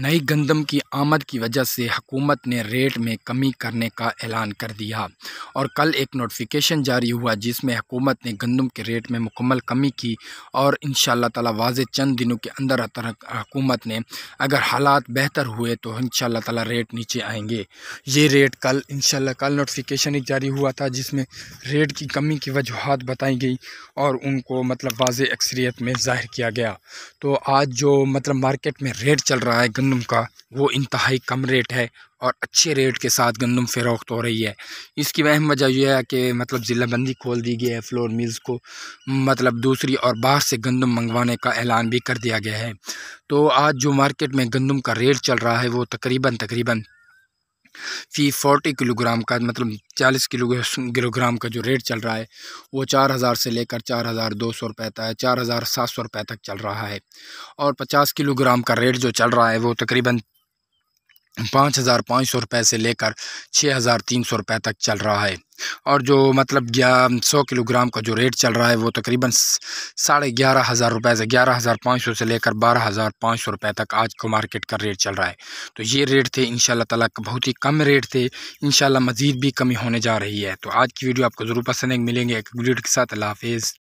नई गंदम की आमद की वजह से हकूमत ने रेट में कमी करने का ऐलान कर दिया और कल एक नोटिफिकेशन जारी हुआ जिसमें हकूमत ने गंदम के रेट में मुकम्मल कमी की और इन ताला वाज चंद दिनों के अंदर हकूमत ने अगर हालात बेहतर हुए तो इन ताला रेट नीचे आएंगे ये रेट कल इन कल नोटिफिकेशन एक जारी हुआ था जिसमें रेट की कमी की वजूहत बताई गई और उनको मतलब वाज अक्सरीत में ज़ाहिर किया गया तो आज जो मतलब मार्केट में रेट चल रहा है गंदम का वो इंतहाई कम रेट है और अच्छे रेट के साथ गंदम फ़रोख्त हो रही है इसकी अहम वजह यह है कि मतलब बंदी खोल दी गई है फ्लोर मिल्स को मतलब दूसरी और बाहर से गंदम मंगवाने का ऐलान भी कर दिया गया है तो आज जो मार्केट में गंदम का रेट चल रहा है वो तकरीबन तकरीबन फी फोर्टी किलोग्राम का मतलब चालीस किलो किलोग्राम का जो रेट चल रहा है वो चार हज़ार से लेकर चार हज़ार दो सौ रुपये तक चार हज़ार सात सौ रुपये तक चल रहा है और पचास किलोग्राम का रेट जो चल रहा है वो तकरीबन पाँच हज़ार पाँच सौ रुपये से लेकर छः हज़ार तीन सौ रुपये तक चल रहा है और जो मतलब सौ किलोग्राम का जो रेट चल रहा है वो तकरीबन साढ़े ग्यारह हज़ार रुपये से ग्यारह हज़ार पाँच सौ से लेकर बारह हज़ार पाँच सौ रुपये तक आज को मार्केट का रेट चल रहा है तो ये रेट थे इन ताला बहुत ही कम रेट थे इन मज़ीद भी कमी होने जा रही है तो आज की वीडियो आपको ज़रूर पसंद है मिलेंगे एक वीडियो के साथ अल्लाह हाफिज़